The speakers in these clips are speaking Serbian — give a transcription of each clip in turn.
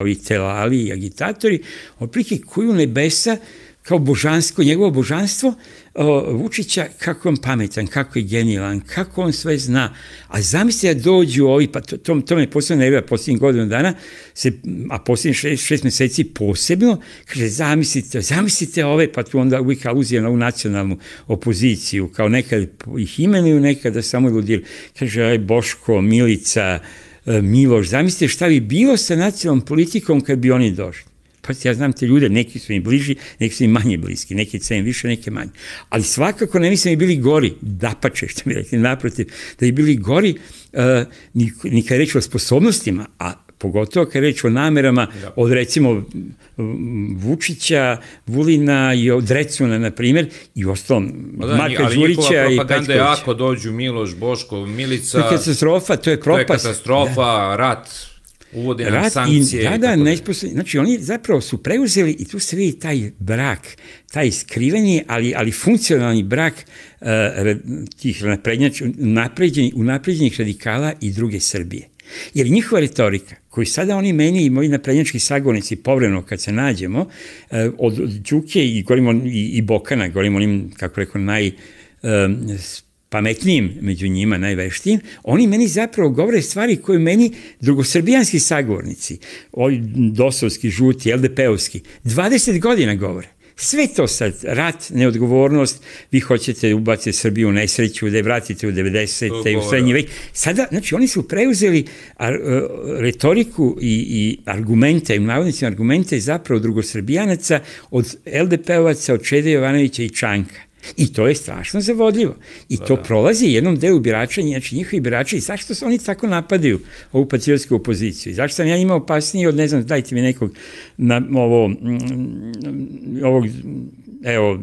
ovi telali i agitatori, oplike kuju nebesa kao božansko, njegovo božanstvo o, Vučića, kako on pametan, kako je genijalan, kako on sve zna. A zamislite da dođu ovi, pa to, to, to me posebno nevira posljednjih godinu dana, se, a posljednjih šest, šest meseci posebno, kaže, zamislite, zamislite ove, pa tu onda uvijek aluzija na ovu nacionalnu opoziciju, kao nekad ih imenuju, nekada samo ludir. Kaže, aj Boško, Milica, E, Miloš, zamislite šta bi bilo sa nacionalnom politikom kad bi oni došli. Pa ja znam te ljude, neki su mi bliži, neki su mi manje bliski, neki cenim više, neke manje. Ali svakako ne mislim da bili gori, da će, što mi rekli, naprotiv, da bi bili gori uh, ni, ni reći o sposobnostima, a pogotovo kad reći o namerama da. od recimo Vučića, Vulina i od Recuna, na primjer, i ostalom da, Marka ali Đurića i Petkovića. propaganda je ako dođu Miloš, Boško, Milica... To je katastrofa, to je propast. To je katastrofa, da. rat, uvode Rat sankcije. I, da, da, nesposobni. Znači, oni zapravo su preuzeli i tu se vidi taj brak, taj skriveni, ali, ali funkcionalni brak uh, tih naprednjač, napređenih, radikala i druge Srbije. Jer njihova retorika, koju sada oni meni i moji naprednjački sagovornici povremeno kad se nađemo, e, od Đuke i, govorimo, i, i Bokana, govorimo onim, kako rekao, naj, um, pametnijim među njima, najveštijim, oni meni zapravo govore stvari koje meni drugosrbijanski sagovornici, ovi dosovski, žuti, LDP-ovski, 20 godina govore. Sve to sad, rat, neodgovornost, vi hoćete da ubacite Srbiju u nesreću, da je vratite u 90. i u srednji vek. Sada, znači, oni su preuzeli ar, e, retoriku i, i argumente, i navodnicima argumente zapravo drugosrbijanaca od LDP-ovaca, od Čede Jovanovića i Čanka. I to je strašno zavodljivo. I da, to da. prolazi jednom delu birača, znači njihovi birači. I zašto se oni tako napadaju ovu patriotsku opoziciju? I zašto sam ja imao opasniji od, ne znam, dajte mi nekog na, ovo, m, mm, mm, ovog, evo,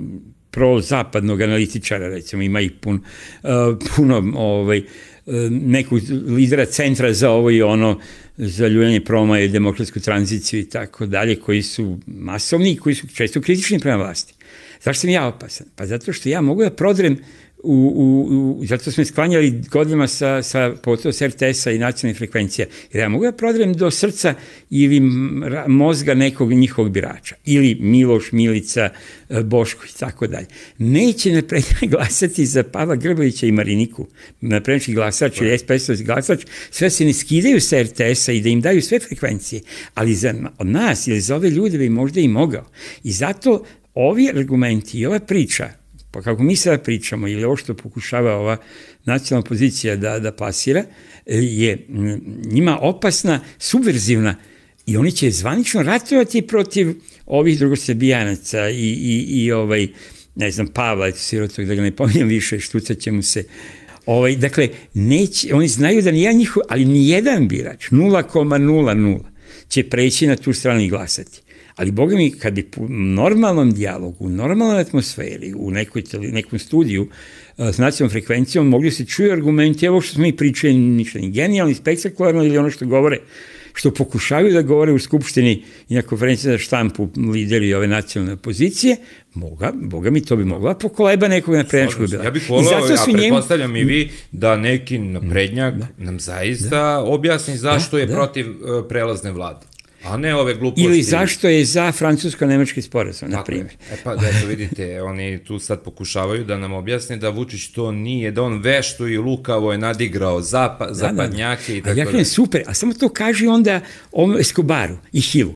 prozapadnog analitičara, recimo, ima ih pun, uh, puno ovaj, e, nekog lidera centra za ovo i ono, za ljuljanje promaje, demokratsku tranziciju i tako dalje, koji su masovni i koji su često kritični prema vlasti. Zašto sam ja opasan? Pa zato što ja mogu da prodrem uh, u, u, u, zato smo sklanjali godinama sa, sa pogotovo sa RTS-a i nacionalnih frekvencija. Jer ja mogu da prodrem do srca ili mozga nekog njihovog birača. Ili Miloš, Milica, e, Boško i tako dalje. Neće naprednjak glasati za Pavla Grbovića i Mariniku. Naprednjački glasač ili SPS glasač, sve se ne skidaju sa RTS-a i da im daju sve frekvencije. Ali za od nas ili za ove ljude bi možda i mogao. I zato ovi argumenti i ova priča Pa kako mi sada pričamo, ili ovo što pokušava ova nacionalna pozicija da, da plasira, e, je mm, njima opasna, subverzivna, i oni će zvanično ratovati protiv ovih drugosrbijanaca i, i, i ovaj, ne znam, Pavla, sirotog, da ga ne pominjem više, štucat će mu se. Ovaj, dakle, neće, oni znaju da nijedan njihov, ali nijedan birač, 0,00 će preći na tu stranu i glasati. Ali, boga mi, kad bi u normalnom dijalogu, u normalnoj atmosferi, u nekoj, nekom studiju uh, s nacionalnom frekvencijom, mogli se čuju argumenti, evo što smo mi pričali, ništa ni genijalni, spektakularno, ili ono što govore, što pokušavaju da govore u Skupštini i na konferenciji za štampu lideri ove nacionalne opozicije, moga, boga mi to bi mogla pokoleba nekog naprednjačkog bila. Ja bih volao, ja predpostavljam njim... i vi, da neki naprednjak mm. da. nam zaista da. objasni zašto da, je da. protiv uh, prelazne vlade. A ne ove gluposti. Ili zašto je za francusko-nemački sporazum, na primjer. E pa, da, to vidite, oni tu sad pokušavaju da nam objasne da Vučić to nije, da on vešto i lukavo je nadigrao zapa, da, zapadnjake da, da. i tako a, ja A super, a samo to kaže onda ovom Escobaru i Hilu.